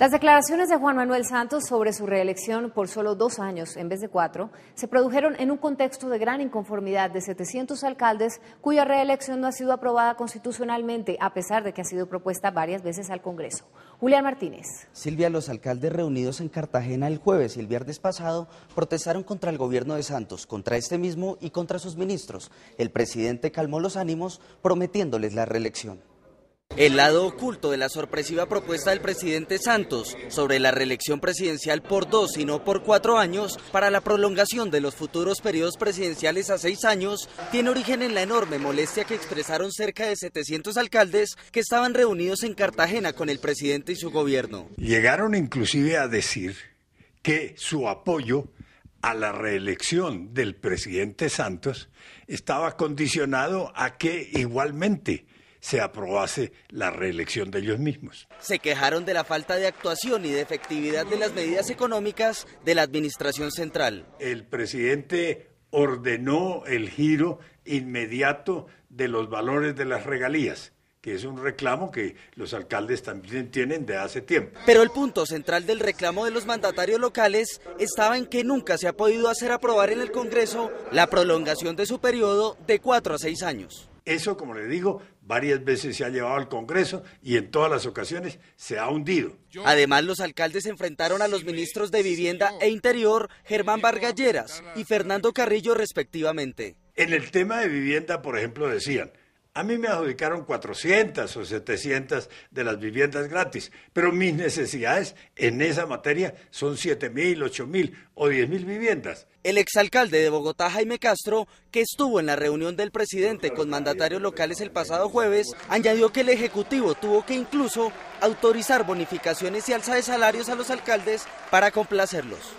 Las declaraciones de Juan Manuel Santos sobre su reelección por solo dos años en vez de cuatro se produjeron en un contexto de gran inconformidad de 700 alcaldes cuya reelección no ha sido aprobada constitucionalmente, a pesar de que ha sido propuesta varias veces al Congreso. Julián Martínez. Silvia, los alcaldes reunidos en Cartagena el jueves y el viernes pasado protestaron contra el gobierno de Santos, contra este mismo y contra sus ministros. El presidente calmó los ánimos prometiéndoles la reelección. El lado oculto de la sorpresiva propuesta del presidente Santos sobre la reelección presidencial por dos y no por cuatro años para la prolongación de los futuros periodos presidenciales a seis años tiene origen en la enorme molestia que expresaron cerca de 700 alcaldes que estaban reunidos en Cartagena con el presidente y su gobierno. Llegaron inclusive a decir que su apoyo a la reelección del presidente Santos estaba condicionado a que igualmente se aprobase la reelección de ellos mismos. Se quejaron de la falta de actuación y de efectividad de las medidas económicas de la Administración Central. El presidente ordenó el giro inmediato de los valores de las regalías que es un reclamo que los alcaldes también tienen de hace tiempo. Pero el punto central del reclamo de los mandatarios locales estaba en que nunca se ha podido hacer aprobar en el Congreso la prolongación de su periodo de cuatro a seis años. Eso, como le digo, varias veces se ha llevado al Congreso y en todas las ocasiones se ha hundido. Además, los alcaldes enfrentaron a los ministros de Vivienda e Interior, Germán Vargalleras y Fernando Carrillo, respectivamente. En el tema de vivienda, por ejemplo, decían, a mí me adjudicaron 400 o 700 de las viviendas gratis, pero mis necesidades en esa materia son 7.000, 8.000 o 10.000 viviendas. El exalcalde de Bogotá, Jaime Castro, que estuvo en la reunión del presidente con mandatarios locales el pasado jueves, añadió que el Ejecutivo tuvo que incluso autorizar bonificaciones y alza de salarios a los alcaldes para complacerlos.